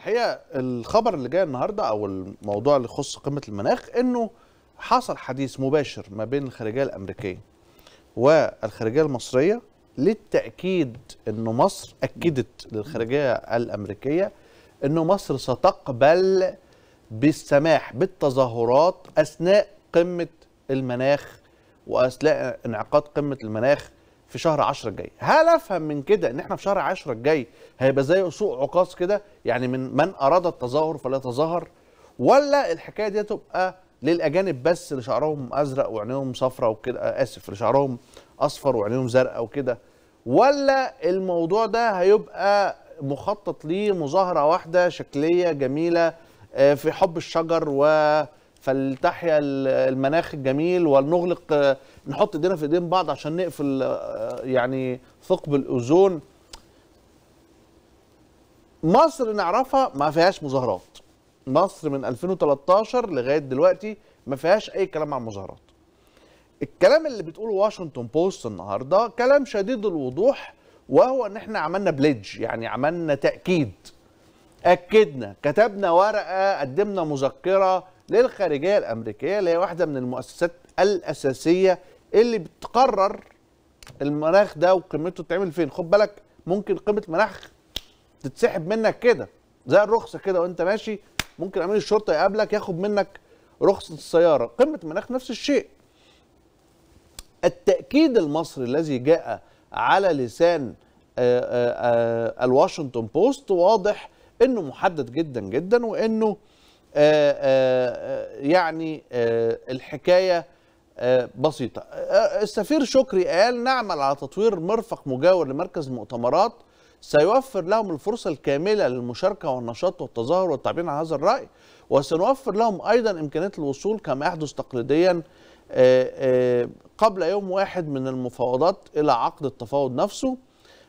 الحقيقه الخبر اللي جاي النهارده او الموضوع اللي يخص قمه المناخ انه حصل حديث مباشر ما بين الخارجيه الامريكيه والخارجيه المصريه للتاكيد ان مصر اكدت للخارجيه الامريكيه انه مصر ستقبل بالسماح بالتظاهرات اثناء قمه المناخ واثناء انعقاد قمه المناخ في شهر 10 الجاي هل افهم من كده ان احنا في شهر 10 الجاي هيبقى زي سوق عكاظ كده يعني من من اراد التظاهر فليتظاهر ولا الحكايه دي تبقى للاجانب بس اللي شعرهم ازرق وعينيهم صفراء وكده آه، اسف اللي شعرهم اصفر وعينيهم زرقاء وكده ولا الموضوع ده هيبقى مخطط ليه مظاهره واحده شكليه جميله آه، في حب الشجر و فلتحيا المناخ الجميل ولنغلق آه، نحط ايدينا في ايدين بعض عشان نقفل آه، يعني ثقب الاوزون مصر نعرفها ما فيهاش مظاهرات مصر من 2013 لغايه دلوقتي ما فيهاش اي كلام عن مظاهرات الكلام اللي بتقوله واشنطن بوست النهارده كلام شديد الوضوح وهو ان احنا عملنا بليدج يعني عملنا تاكيد اكدنا كتبنا ورقه قدمنا مذكره للخارجيه الامريكيه اللي هي واحده من المؤسسات الاساسيه اللي بتقرر المناخ ده وقيمته تعمل فين خد بالك ممكن قيمه مناخ تتسحب منك كده زي الرخصه كده وانت ماشي ممكن امين الشرطه يقابلك ياخد منك رخصه السياره قيمه مناخ نفس الشيء التاكيد المصري الذي جاء على لسان آه، آه، آه، الواشنطن بوست واضح انه محدد جدا جدا وانه آه، آه، آه، يعني الحكايه بسيطه السفير شكري قال نعمل على تطوير مرفق مجاور لمركز المؤتمرات سيوفر لهم الفرصه الكامله للمشاركه والنشاط والتظاهر والتعبير عن هذا الراي وسنوفر لهم ايضا امكانيه الوصول كما يحدث تقليديا قبل يوم واحد من المفاوضات الى عقد التفاوض نفسه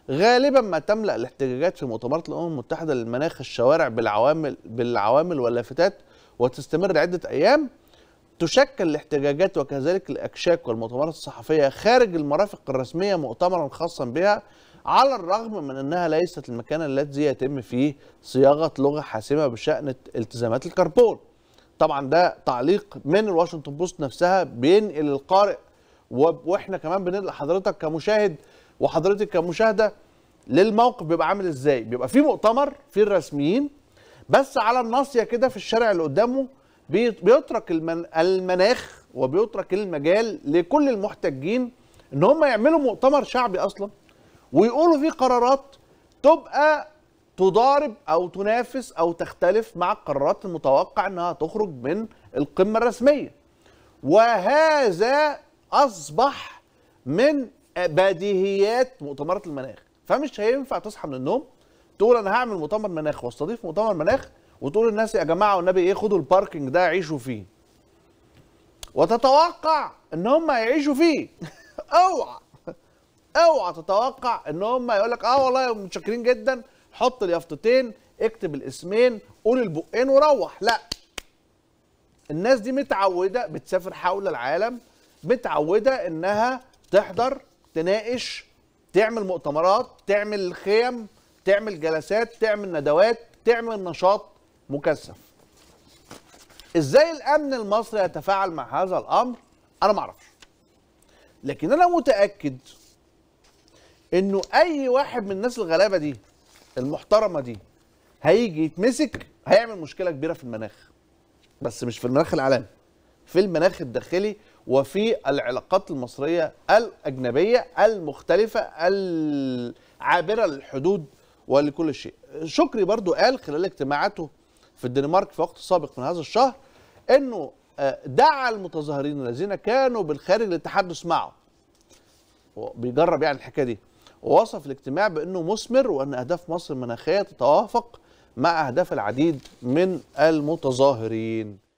غالبا ما تملا الاحتجاجات في مؤتمرات الامم المتحده للمناخ الشوارع بالعوامل بالعوامل واللافتات وتستمر عده ايام تشكل الاحتجاجات وكذلك الاكشاك والمؤتمرات الصحفيه خارج المرافق الرسميه مؤتمرا خاصا بها على الرغم من انها ليست المكان الذي يتم فيه صياغه لغه حاسمه بشان التزامات الكربون. طبعا ده تعليق من الواشنطن بوست نفسها بينقل القارئ واحنا كمان بننقل حضرتك كمشاهد وحضرتك كمشاهده للموقف بيبقى عامل ازاي بيبقى في مؤتمر في الرسميين بس على الناصيه كده في الشارع اللي قدامه بيترك المناخ وبيترك المجال لكل المحتجين ان هم يعملوا مؤتمر شعبي اصلا ويقولوا فيه قرارات تبقى تضارب او تنافس او تختلف مع القرارات المتوقع انها تخرج من القمه الرسميه وهذا اصبح من بديهيات مؤتمرات المناخ فمش هينفع تصحى من النوم تقول انا هعمل مؤتمر مناخ واستضيف مؤتمر مناخ وتقول للناس يا جماعه والنبي ايه خدوا الباركنج ده عيشوا فيه وتتوقع ان هم هيعيشوا فيه اوعى اوعى تتوقع ان هم يقول لك اه والله متشكرين جدا حط اليافطتين اكتب الاسمين قول البقين وروح لا الناس دي متعوده بتسافر حول العالم متعوده انها تحضر تناقش تعمل مؤتمرات تعمل خيم تعمل جلسات تعمل ندوات تعمل نشاط مكثف ازاي الامن المصري يتفاعل مع هذا الامر انا ما اعرفش لكن انا متاكد انه اي واحد من الناس الغلابه دي المحترمه دي هيجي يتمسك هيعمل مشكله كبيره في المناخ بس مش في المناخ العالمي في المناخ الداخلي وفي العلاقات المصرية الأجنبية المختلفة العابرة للحدود ولكل شيء شكري برضو قال خلال اجتماعاته في الدنمارك في وقت سابق من هذا الشهر أنه آه، دعا المتظاهرين الذين كانوا بالخارج للتحدث معه بيجرب يعني الحكاية دي ووصف الاجتماع بأنه مثمر وأن أهداف مصر المناخية تتوافق مع أهداف العديد من المتظاهرين